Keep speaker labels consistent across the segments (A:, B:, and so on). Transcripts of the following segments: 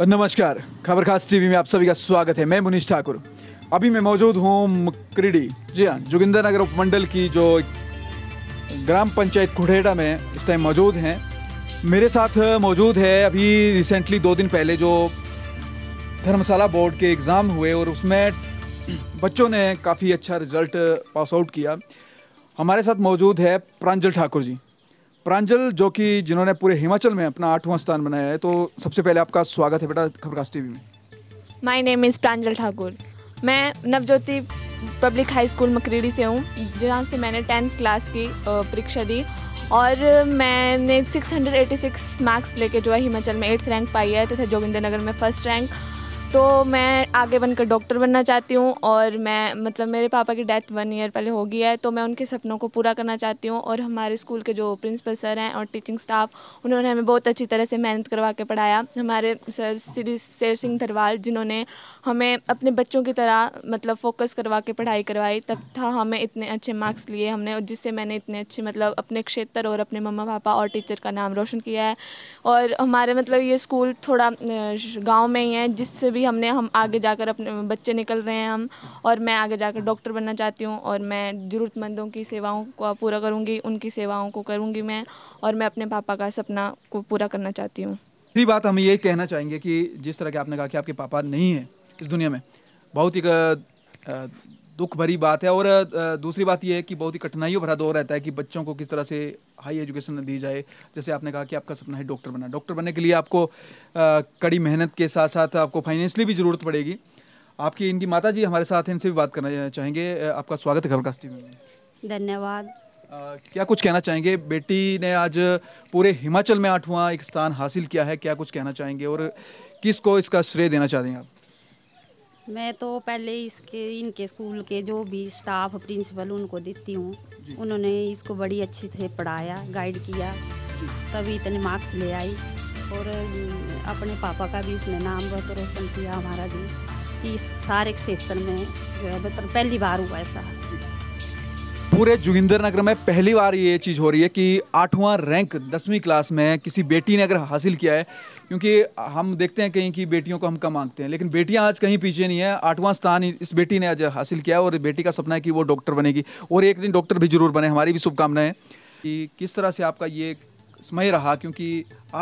A: नमस्कार खबर खास टीवी में आप सभी का स्वागत है मैं मुनीष ठाकुर अभी मैं मौजूद हूँ मकरीडी जी हाँ जोगिंदर नगर उपमंडल की जो ग्राम पंचायत खुढ़ेड़ा में इस टाइम मौजूद हैं मेरे साथ मौजूद है अभी रिसेंटली दो दिन पहले जो धर्मशाला बोर्ड के एग्ज़ाम हुए और उसमें बच्चों ने काफ़ी अच्छा रिजल्ट पास आउट किया हमारे साथ मौजूद है प्रांजल ठाकुर जी प्रांजल जो कि जिन्होंने पूरे हिमाचल में अपना आठवां स्थान बनाया है तो सबसे पहले आपका स्वागत है बेटा खबरकास्ट टीवी में
B: my name is Pranjal Thakur मैं Navjyoti public high school Makreedi से हूँ जहाँ से मैंने टेंथ क्लास की परीक्षा दी और मैंने 686 मार्क्स लेके जो है हिमाचल में एट्थ रैंक पाई है तथा जोगिंदर नगर में फर्स्ट रैंक तो मैं आगे बनकर डॉक्टर बनना चाहती हूँ और मैं मतलब मेरे पापा की डेथ वन ईयर पहले हो गई है तो मैं उनके सपनों को पूरा करना चाहती हूँ और हमारे स्कूल के जो प्रिंसिपल सर हैं और टीचिंग स्टाफ उन्होंने हमें बहुत अच्छी तरह से मेहनत करवा के पढ़ाया हमारे सर श्री शेर सिंह धरवाल जिन्होंने हमें अपने बच्चों की तरह मतलब फोकस करवा के पढ़ाई करवाई तब था हमें इतने अच्छे मार्क्स लिए हमने जिससे मैंने इतने अच्छे मतलब अपने क्षेत्र और अपने मम्मा पापा और टीचर का नाम रोशन किया है और हमारे मतलब ये स्कूल थोड़ा गाँव में ही है जिससे भी हमने हम आगे जाकर अपने बच्चे निकल रहे हैं हम और मैं आगे जाकर डॉक्टर बनना चाहती हूँ और मैं ज़रूरतमंदों की सेवाओं को पूरा करूँगी उनकी सेवाओं को करूँगी मैं और मैं अपने पापा का सपना को पूरा करना चाहती हूँ
A: दूसरी बात हम ये कहना चाहेंगे कि जिस तरह के आपने कहा कि आपके पापा नहीं हैं इस दुनिया में बहुत ही दुख भरी बात है और दूसरी बात यह है कि बहुत ही कठिनाइयों भरा दौर रहता है कि बच्चों को किस तरह से हाई एजुकेशन दी जाए जैसे आपने कहा कि आपका सपना है डॉक्टर बनना डॉक्टर बनने के लिए आपको कड़ी मेहनत के साथ साथ आपको फाइनेंशली भी ज़रूरत पड़ेगी आपकी इनकी माता जी हमारे साथ हैं इनसे भी बात करना चाहेंगे आपका स्वागत है खबरकास्ट टीवी
C: में धन्यवाद
A: क्या कुछ कहना चाहेंगे बेटी ने आज पूरे हिमाचल में आठवां एक स्थान हासिल किया है क्या कुछ कहना चाहेंगे और किसको इसका श्रेय देना चाहते हैं आप
C: मैं तो पहले इसके इनके स्कूल के जो भी स्टाफ प्रिंसिपल उनको देती हूँ उन्होंने इसको बड़ी अच्छी से पढ़ाया गाइड किया तभी इतने मार्क्स ले आई और अपने पापा का भी इसने नाम बहुत रोशन किया हमारा भी कि इस सारे क्षेत्र में जो है बेहतर मतलब पहली बार हुआ ऐसा
A: पूरे जोगिंदर नगर में पहली बार ये चीज़ हो रही है कि आठवां रैंक दसवीं क्लास में किसी बेटी ने अगर हासिल किया है क्योंकि हम देखते हैं कहीं कि बेटियों को हम कम मांगते हैं लेकिन बेटियां आज कहीं पीछे नहीं है आठवां स्थान इस बेटी ने आज हासिल किया है और बेटी का सपना है कि वो डॉक्टर बनेगी और एक दिन डॉक्टर भी ज़रूर बने हमारी भी शुभकामनाएं कि किस तरह से आपका ये समय रहा क्योंकि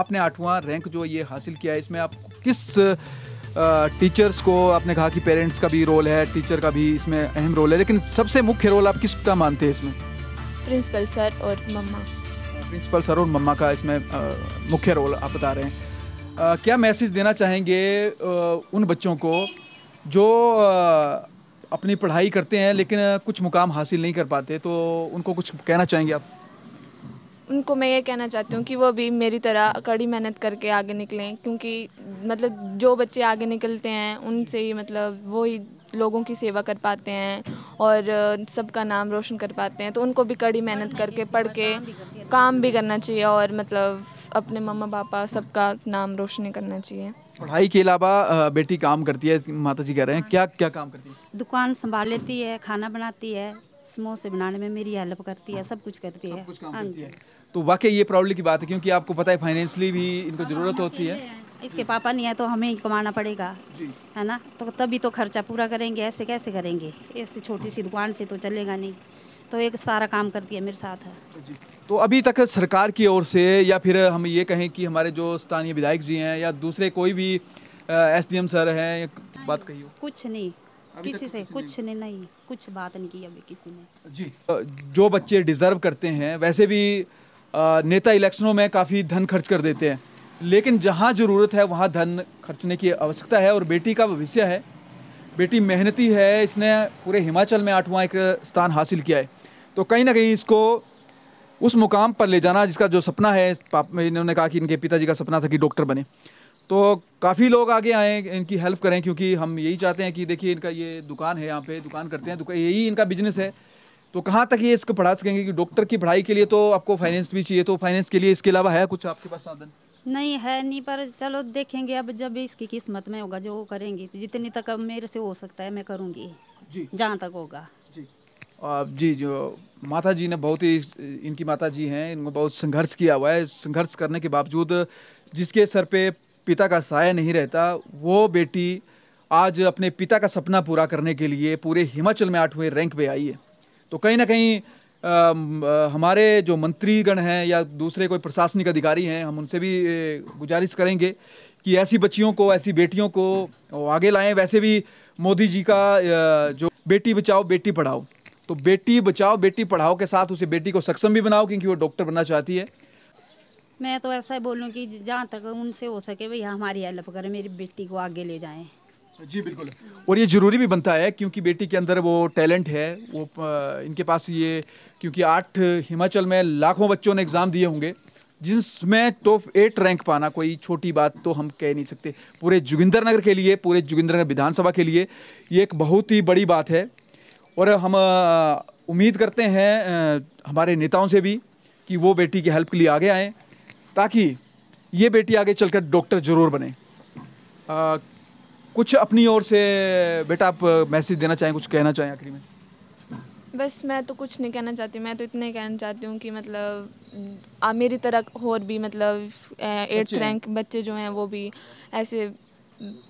A: आपने आठवां रैंक जो ये हासिल किया है इसमें आप किस टीचर्स को आपने कहा कि पेरेंट्स का भी रोल है टीचर का भी इसमें अहम रोल है लेकिन सबसे मुख्य रोल आप किसका मानते हैं इसमें
B: प्रिंसिपल सर और मम्मा
A: प्रिंसिपल सर और मम्मा का इसमें मुख्य रोल आप बता रहे हैं आ, क्या मैसेज देना चाहेंगे आ, उन बच्चों को जो आ, अपनी पढ़ाई करते हैं लेकिन कुछ मुकाम हासिल नहीं कर पाते तो उनको कुछ कहना चाहेंगे आप
B: उनको मैं ये कहना चाहती हूँ कि वो भी मेरी तरह कड़ी मेहनत करके आगे निकलें क्योंकि मतलब जो बच्चे आगे निकलते हैं उनसे ही मतलब वो ही लोगों की सेवा कर पाते हैं और सबका नाम रोशन कर पाते हैं तो उनको भी कड़ी मेहनत करके पढ़ के काम भी करना चाहिए और मतलब अपने मम्मा पापा सबका नाम रोशन करना चाहिए
A: पढ़ाई के अलावा बेटी काम करती है माता जी कह रहे हैं क्या क्या काम करती
B: है
C: दुकान संभाल लेती है खाना बनाती है समोसे बनाने में मेरी हेल्प करती है सब कुछ करती है हाँ
A: तो वाकई ये प्रॉब्लम की बात है क्योंकि आपको पता है फाइनेंशियली भी इनको ज़रूरत होती है
C: इसके पापा नहीं है तो हमें ही कमाना पड़ेगा है ना तो तभी तो खर्चा पूरा करेंगे ऐसे कैसे करेंगे ऐसी छोटी सी दुकान से तो चलेगा नहीं तो एक सारा काम करती है मेरे साथ है अच्छा
A: तो अभी तक सरकार की ओर से या फिर हम ये कहें कि हमारे जो स्थानीय विधायक जी हैं या दूसरे कोई भी एसडीएम सर हैं बात कहिए
C: कुछ नहीं किसी से कुछ नहीं नहीं कुछ बात नहीं की अभी किसी ने
A: जी जो बच्चे डिजर्व करते हैं वैसे भी नेता इलेक्शनों में काफ़ी धन खर्च कर देते हैं लेकिन जहाँ ज़रूरत है वहाँ धन खर्चने की आवश्यकता है और बेटी का भविष्य है बेटी मेहनती है इसने पूरे हिमाचल में आठवां एक स्थान हासिल किया है तो कहीं ना कहीं इसको उस मुकाम पर ले जाना जिसका जो सपना है इन्होंने कहा कि इनके पिताजी का सपना था कि डॉक्टर बने तो काफ़ी लोग आगे आए इनकी हेल्प करें क्योंकि हम यही चाहते हैं कि देखिए इनका ये दुकान है यहाँ पे दुकान करते हैं दुकान यही इनका बिजनेस है तो कहाँ तक ये इसको पढ़ा सकेंगे कि डॉक्टर की पढ़ाई के लिए तो आपको फाइनेंस भी चाहिए तो फाइनेंस के लिए इसके अलावा है कुछ आपके पास साधन
C: नहीं है नहीं पर चलो देखेंगे अब जब इसकी किस्मत में होगा जो करेंगे तो जितनी तक अब मेरे से हो सकता है मैं करूँगी जहाँ तक होगा
A: आप जी जो माता जी ने बहुत ही इनकी माता जी हैं इनको बहुत संघर्ष किया हुआ है संघर्ष करने के बावजूद जिसके सर पे पिता का साया नहीं रहता वो बेटी आज अपने पिता का सपना पूरा करने के लिए पूरे हिमाचल में आठवें रैंक पे आई है तो कहीं ना कहीं आ, आ, हमारे जो मंत्रीगण हैं या दूसरे कोई प्रशासनिक अधिकारी हैं हम उनसे भी गुजारिश करेंगे कि ऐसी बच्चियों को ऐसी बेटियों को आगे लाएं वैसे भी मोदी जी का जो बेटी बचाओ बेटी पढ़ाओ तो बेटी बचाओ बेटी पढ़ाओ के साथ उसे बेटी को सक्षम भी बनाओ क्योंकि वो डॉक्टर बनना चाहती है
C: मैं तो ऐसा ही बोलूँ कि जहाँ तक उनसे हो सके भैया हाँ, हमारी हेल्प करें मेरी बेटी को आगे ले जाएं
A: जी बिल्कुल और ये ज़रूरी भी बनता है क्योंकि बेटी के अंदर वो टैलेंट है वो इनके पास ये क्योंकि आठ हिमाचल में लाखों बच्चों ने एग्ज़ाम दिए होंगे जिसमें टॉप एट रैंक पाना कोई छोटी बात तो हम कह नहीं सकते पूरे जोगिंदर नगर के लिए पूरे जोगिंदर नगर विधानसभा के लिए ये एक बहुत ही बड़ी बात है और हम उम्मीद करते हैं हमारे नेताओं से भी कि वो बेटी की हेल्प के लिए आगे आएँ ताकि ये बेटी आगे चलकर डॉक्टर ज़रूर बने आ, कुछ अपनी ओर से बेटा आप मैसेज देना चाहें कुछ कहना चाहें आखिरी में
B: बस मैं तो कुछ नहीं कहना चाहती मैं तो इतने कहना चाहती हूँ कि मतलब आ, मेरी तरह और भी मतलब एट्थ रैंक बच्चे जो हैं वो भी ऐसे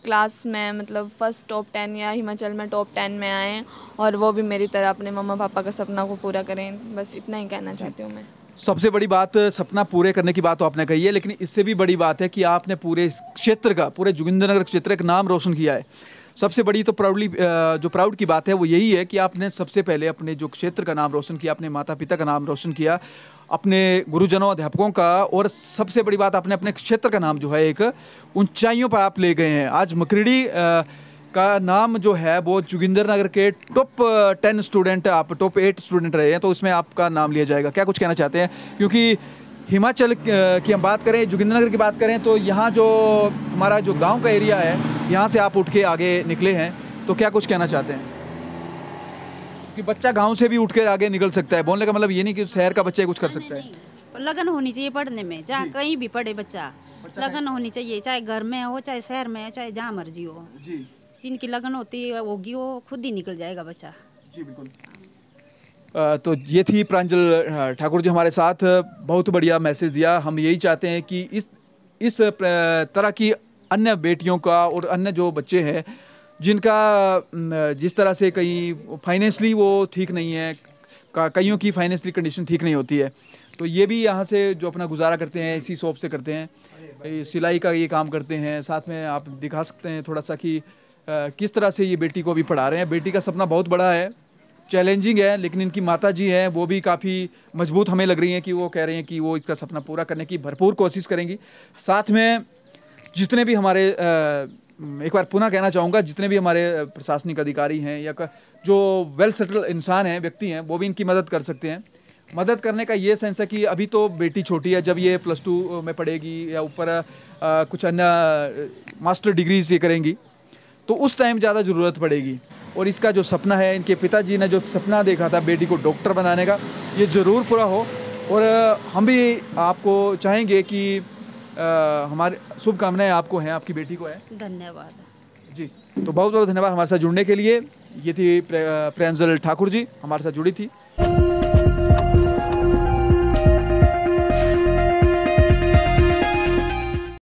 B: क्लास में मतलब फर्स्ट टॉप टेन या हिमाचल में टॉप टेन में आएँ और वो भी मेरी तरह अपने मम्मा पापा का सपना को पूरा करें बस इतना ही कहना चाहती हूँ मैं
A: सबसे बड़ी बात सपना पूरे करने की बात तो आपने कही है लेकिन इससे भी बड़ी बात है कि आपने पूरे इस क्षेत्र का पूरे जोगिंद्रनगर क्षेत्र का नाम रोशन किया है सबसे बड़ी तो प्राउडली जो प्राउड की बात है वो यही है कि आपने सबसे पहले अपने जो क्षेत्र का नाम रोशन किया अपने माता पिता का नाम रोशन किया अपने गुरुजनों अध्यापकों का और सबसे बड़ी बात आपने अपने क्षेत्र का नाम जो है एक ऊंचाइयों पर आप ले गए हैं आज मकरीडी का नाम जो है वो जोगिंदर नगर के टॉप टेन स्टूडेंट आप टॉप एट स्टूडेंट रहे हैं तो उसमें आपका नाम लिया जाएगा क्या कुछ कहना चाहते हैं क्योंकि हिमाचल की हम बात करें जोगिंदर नगर की बात करें तो यहाँ जो हमारा जो गांव का एरिया है यहाँ से आप उठ के आगे निकले हैं तो क्या कुछ कहना चाहते हैं कि बच्चा गांव से भी उठ कर आगे निकल सकता है बोलने का मतलब ये नहीं कि शहर का बच्चा कुछ कर हाँ, सकता है
C: लगन होनी चाहिए पढ़ने में जहाँ कहीं भी पढ़े बच्चा, बच्चा लगन होनी चाहिए चाहे घर में हो चाहे शहर में हो चाहे जहाँ मर्जी हो जी जिनकी लगन होती है होगी वो खुद ही निकल जाएगा बच्चा जी
A: बिल्कुल तो ये थी प्रांजल ठाकुर जी हमारे साथ बहुत बढ़िया मैसेज दिया हम यही चाहते हैं कि इस इस तरह की अन्य बेटियों का और अन्य जो बच्चे हैं जिनका जिस तरह से कहीं फाइनेंशली वो ठीक नहीं है कईयों की फाइनेंशली कंडीशन ठीक नहीं होती है तो ये भी यहाँ से जो अपना गुजारा करते हैं इसी शॉप से करते हैं सिलाई का ये काम करते हैं साथ में आप दिखा सकते हैं थोड़ा सा कि किस तरह से ये बेटी को अभी पढ़ा रहे हैं बेटी का सपना बहुत बड़ा है चैलेंजिंग है लेकिन इनकी माता जी हैं वो भी काफ़ी मजबूत हमें लग रही हैं कि वो कह रही हैं कि वो इसका सपना पूरा करने की भरपूर कोशिश करेंगी साथ में जितने भी हमारे एक बार पुनः कहना चाहूँगा जितने भी हमारे प्रशासनिक अधिकारी हैं या जो वेल सेटल इंसान हैं व्यक्ति हैं वो भी इनकी मदद कर सकते हैं मदद करने का ये सेंस है कि अभी तो बेटी छोटी है जब ये प्लस टू में पढ़ेगी या ऊपर कुछ अन्य मास्टर डिग्रीज ये करेंगी तो उस टाइम ज़्यादा ज़रूरत पड़ेगी और इसका जो सपना है इनके पिताजी ने जो सपना देखा था बेटी को डॉक्टर बनाने का ये ज़रूर पूरा हो और हम भी आपको चाहेंगे कि हमारे शुभकामनाएँ आपको हैं आपकी बेटी को है
C: धन्यवाद
A: जी तो बहुत बहुत धन्यवाद हमारे साथ जुड़ने के लिए ये थी प्रियंजल प्रेंजल ठाकुर जी हमारे साथ जुड़ी थी